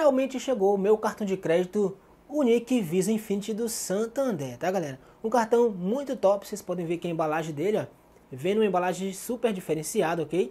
Finalmente chegou o meu cartão de crédito Unique Visa Infinity do Santander, tá galera? Um cartão muito top, vocês podem ver que a embalagem dele, ó, vem numa embalagem super diferenciada, ok?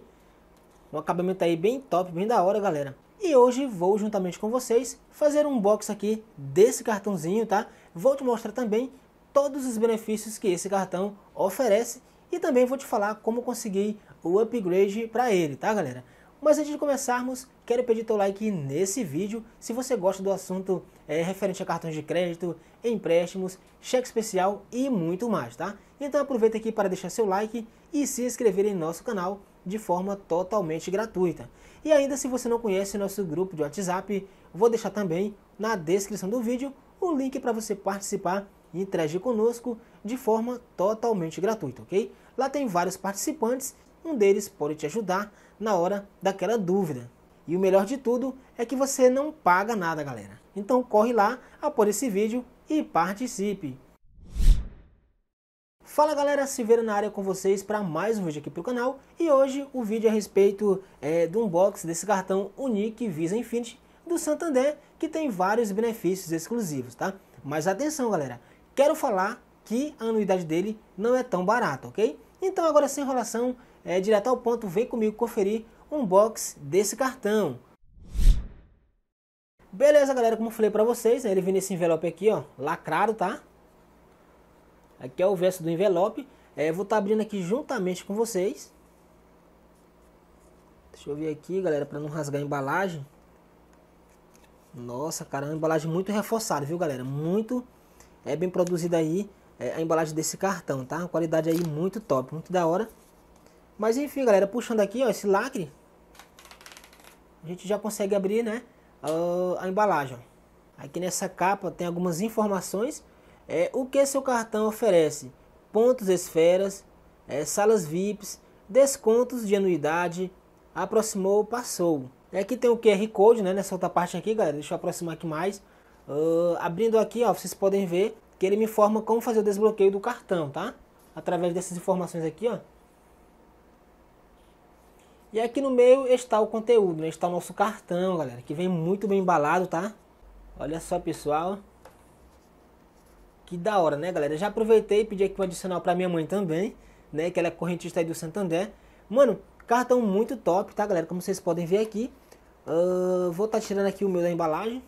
Um acabamento aí bem top, bem da hora, galera. E hoje vou, juntamente com vocês, fazer um box aqui desse cartãozinho, tá? Vou te mostrar também todos os benefícios que esse cartão oferece e também vou te falar como conseguir o upgrade para ele, tá galera? Mas antes de começarmos, quero pedir teu like nesse vídeo. Se você gosta do assunto é, referente a cartões de crédito, empréstimos, cheque especial e muito mais, tá? Então aproveita aqui para deixar seu like e se inscrever em nosso canal de forma totalmente gratuita. E ainda se você não conhece nosso grupo de WhatsApp, vou deixar também na descrição do vídeo o link para você participar e interagir conosco de forma totalmente gratuita, ok? Lá tem vários participantes um deles pode te ajudar na hora daquela dúvida. E o melhor de tudo é que você não paga nada, galera. Então corre lá após esse vídeo e participe. Fala galera, Silveira na área com vocês para mais um vídeo aqui para o canal e hoje o vídeo é a respeito é, do unboxing desse cartão Unique Visa Infinity do Santander que tem vários benefícios exclusivos, tá? Mas atenção galera, quero falar que a anuidade dele não é tão barata, ok? Então agora sem enrolação, é, direto ao ponto, vem comigo conferir um box desse cartão. Beleza, galera, como eu falei para vocês, né, ele vem nesse envelope aqui, ó, lacrado, tá? Aqui é o verso do envelope. É, vou estar tá abrindo aqui juntamente com vocês. Deixa eu ver aqui, galera, para não rasgar a embalagem. Nossa, cara, é uma embalagem muito reforçada, viu, galera? Muito é bem produzida aí é, a embalagem desse cartão, tá? Uma qualidade aí muito top, muito da hora. Mas enfim, galera, puxando aqui, ó, esse lacre, a gente já consegue abrir, né, a, embalagem. Aqui nessa capa tem algumas informações. É, o que seu cartão oferece? Pontos esferas, é, salas VIPs, descontos de anuidade, aproximou, passou. aqui tem o QR Code, né, nessa outra parte aqui, galera, deixa eu aproximar aqui mais. Uh, abrindo aqui, ó, vocês podem ver que ele me informa como fazer o desbloqueio do cartão, tá? Através dessas informações aqui, ó. E aqui no meio está o conteúdo, né? está o nosso cartão, galera, que vem muito bem embalado, tá? Olha só, pessoal. Que da hora, né, galera? Já aproveitei e pedi aqui um adicional para minha mãe também, né, que ela é correntista aí do Santander. Mano, cartão muito top, tá, galera? Como vocês podem ver aqui. Uh, vou estar tá tirando aqui o meu da embalagem.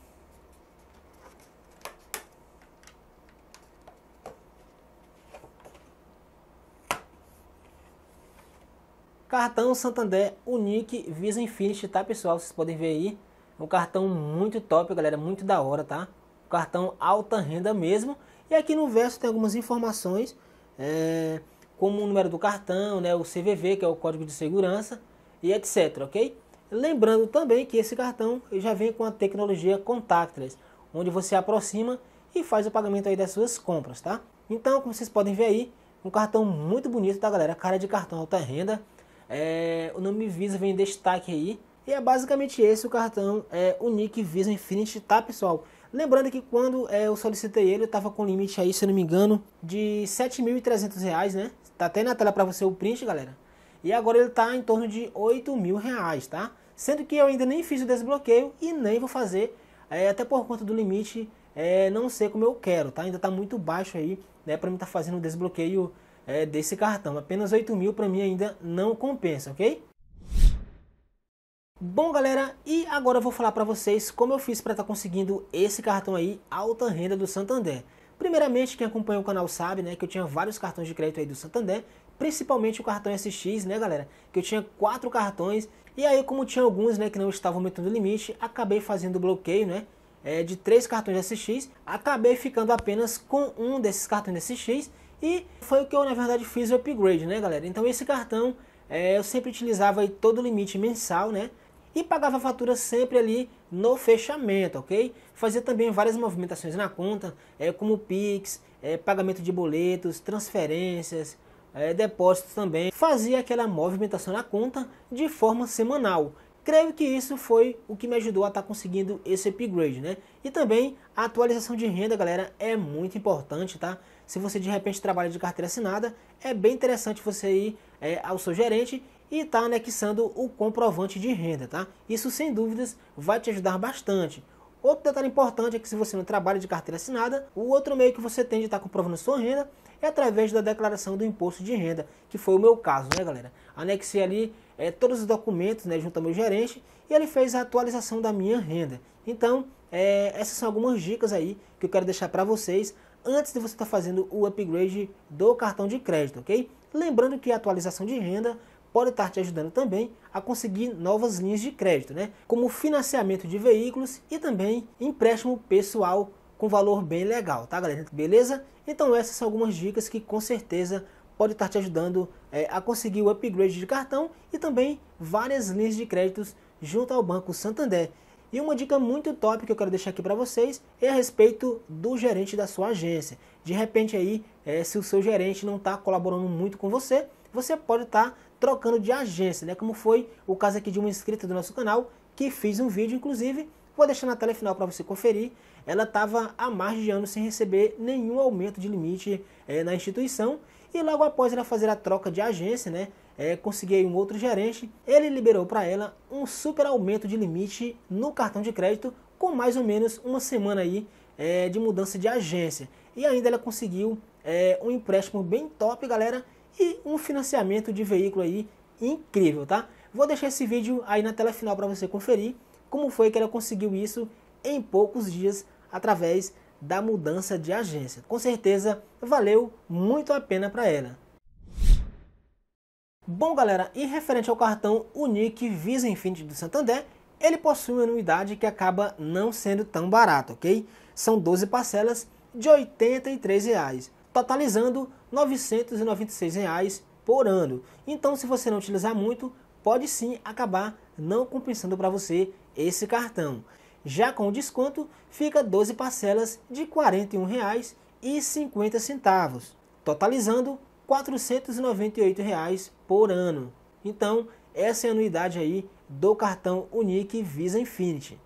Cartão Santander Unique Visa Infinity, tá pessoal? Vocês podem ver aí. um cartão muito top, galera, muito da hora, tá? Um cartão alta renda mesmo. E aqui no verso tem algumas informações, é, como o número do cartão, né, o CVV, que é o código de segurança, e etc, ok? Lembrando também que esse cartão já vem com a tecnologia contactless, onde você aproxima e faz o pagamento aí das suas compras, tá? Então, como vocês podem ver aí, um cartão muito bonito, tá galera? Cara de cartão alta renda, é, o nome Visa vem em destaque aí. E é basicamente esse o cartão, é, o Nick Visa Infinity, tá, pessoal? Lembrando que quando é, eu solicitei ele, eu tava com limite aí, se eu não me engano, de R$ reais né? Tá até na tela para você o print, galera. E agora ele tá em torno de mil reais tá? Sendo que eu ainda nem fiz o desbloqueio e nem vou fazer, é, até por conta do limite é, não sei como eu quero, tá? Ainda tá muito baixo aí, né? Para mim tá fazendo o desbloqueio é, desse cartão. Apenas 8 mil para mim ainda não compensa, ok? Bom galera, e agora eu vou falar para vocês como eu fiz para estar tá conseguindo esse cartão aí, alta renda do Santander. Primeiramente, quem acompanha o canal sabe né, que eu tinha vários cartões de crédito aí do Santander, principalmente o cartão SX, né galera, que eu tinha quatro cartões, e aí como tinha alguns né, que não estavam aumentando o limite, acabei fazendo bloqueio né, é, de três cartões SX, acabei ficando apenas com um desses cartões SX, e foi o que eu, na verdade, fiz o upgrade, né, galera? Então, esse cartão é, eu sempre utilizava todo o limite mensal, né? E pagava a fatura sempre ali no fechamento, ok? Fazia também várias movimentações na conta, é, como PIX, é, pagamento de boletos, transferências, é, depósitos também. Fazia aquela movimentação na conta de forma semanal. Creio que isso foi o que me ajudou a estar tá conseguindo esse upgrade, né? E também a atualização de renda, galera, é muito importante, tá? se você de repente trabalha de carteira assinada, é bem interessante você ir é, ao seu gerente e estar tá anexando o comprovante de renda, tá? Isso sem dúvidas vai te ajudar bastante. Outro detalhe importante é que se você não trabalha de carteira assinada, o outro meio que você tem de estar tá comprovando sua renda é através da declaração do imposto de renda, que foi o meu caso, né, galera? Anexei ali é, todos os documentos, né, junto ao meu gerente, e ele fez a atualização da minha renda. Então, é, essas são algumas dicas aí que eu quero deixar para vocês antes de você estar tá fazendo o upgrade do cartão de crédito, ok? Lembrando que a atualização de renda pode estar te ajudando também a conseguir novas linhas de crédito, né? Como financiamento de veículos e também empréstimo pessoal com valor bem legal, tá, galera? Beleza? Então essas são algumas dicas que com certeza pode estar te ajudando é, a conseguir o upgrade de cartão e também várias linhas de créditos junto ao Banco Santander. E uma dica muito top que eu quero deixar aqui para vocês é a respeito do gerente da sua agência. De repente aí, é, se o seu gerente não está colaborando muito com você, você pode estar tá trocando de agência, né? Como foi o caso aqui de uma inscrita do nosso canal que fiz um vídeo, inclusive, vou deixar na tela final para você conferir. Ela estava há mais de anos sem receber nenhum aumento de limite é, na instituição e logo após ela fazer a troca de agência, né? é, um outro gerente, ele liberou para ela um super aumento de limite no cartão de crédito com mais ou menos uma semana aí é, de mudança de agência. E ainda ela conseguiu é, um empréstimo bem top, galera, e um financiamento de veículo aí incrível, tá? Vou deixar esse vídeo aí na tela final para você conferir como foi que ela conseguiu isso em poucos dias através da mudança de agência. Com certeza valeu muito a pena para ela. Bom, galera, e referente ao cartão Unique Visa Infinity do Santander, ele possui uma anuidade que acaba não sendo tão barata, ok? São 12 parcelas de R$ 83,00, totalizando R$ 996,00 por ano. Então, se você não utilizar muito, pode sim acabar não compensando para você esse cartão. Já com o desconto, fica 12 parcelas de R$ 41,50, totalizando 498 reais por ano. Então, essa é a anuidade aí do cartão Unique Visa Infinity.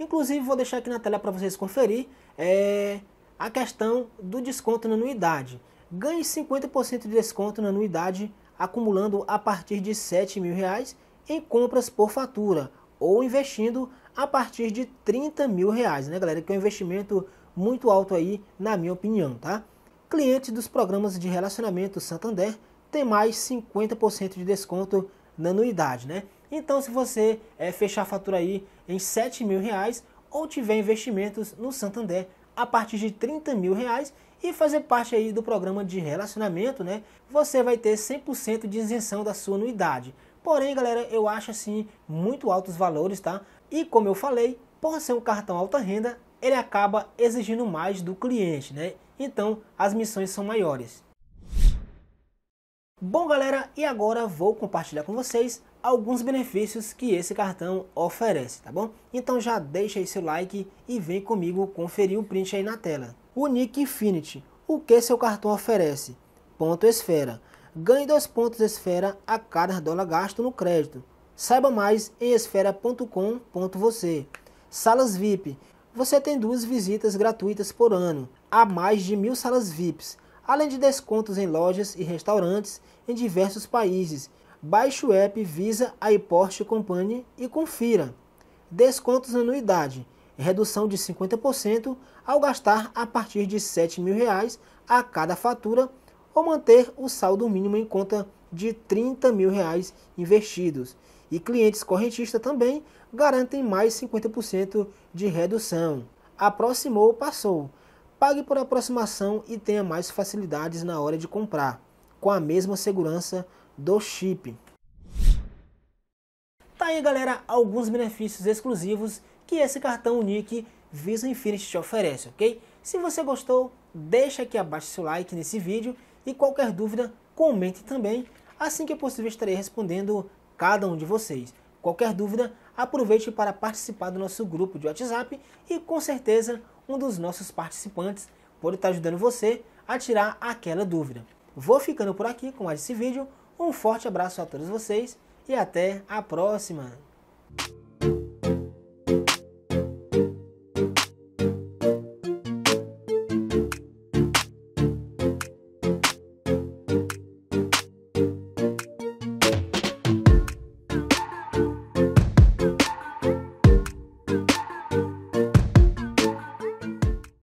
Inclusive, vou deixar aqui na tela para vocês conferir é, a questão do desconto na anuidade. Ganhe 50% de desconto na anuidade acumulando a partir de R$ mil reais em compras por fatura ou investindo a partir de 30 mil reais, né, galera? Que é um investimento muito alto aí, na minha opinião, tá? Clientes dos programas de relacionamento Santander têm mais 50% de desconto na anuidade, né? Então, se você é, fechar a fatura aí em 7 mil reais ou tiver investimentos no Santander a partir de 30 mil reais e fazer parte aí do programa de relacionamento, né? Você vai ter 100% de isenção da sua anuidade. Porém, galera, eu acho assim muito altos valores, tá? E como eu falei, por ser um cartão alta renda, ele acaba exigindo mais do cliente, né? Então as missões são maiores. Bom galera, e agora vou compartilhar com vocês alguns benefícios que esse cartão oferece, tá bom? Então já deixa aí seu like e vem comigo conferir o print aí na tela. O Nick Infinity, o que seu cartão oferece? Ponto esfera. Ganhe dois pontos esfera a cada dólar gasto no crédito. Saiba mais em esfera.com.você. Salas VIP, você tem duas visitas gratuitas por ano, a mais de mil salas VIPs, além de descontos em lojas e restaurantes em diversos países. Baixe o app Visa Porsche Company e confira. Descontos na anuidade, redução de 50% ao gastar a partir de R$ mil reais a cada fatura ou manter o saldo mínimo em conta de 30 mil reais investidos. E clientes correntistas também garantem mais 50% de redução. Aproximou, passou. Pague por aproximação e tenha mais facilidades na hora de comprar, com a mesma segurança do chip. Tá aí, galera, alguns benefícios exclusivos que esse cartão Nick Visa Infinity te oferece, ok? Se você gostou, deixa aqui abaixo seu like nesse vídeo e qualquer dúvida, comente também. Assim que possível, estarei respondendo cada um de vocês. Qualquer dúvida, aproveite para participar do nosso grupo de WhatsApp e com certeza um dos nossos participantes pode estar ajudando você a tirar aquela dúvida. Vou ficando por aqui com mais esse vídeo. Um forte abraço a todos vocês e até a próxima!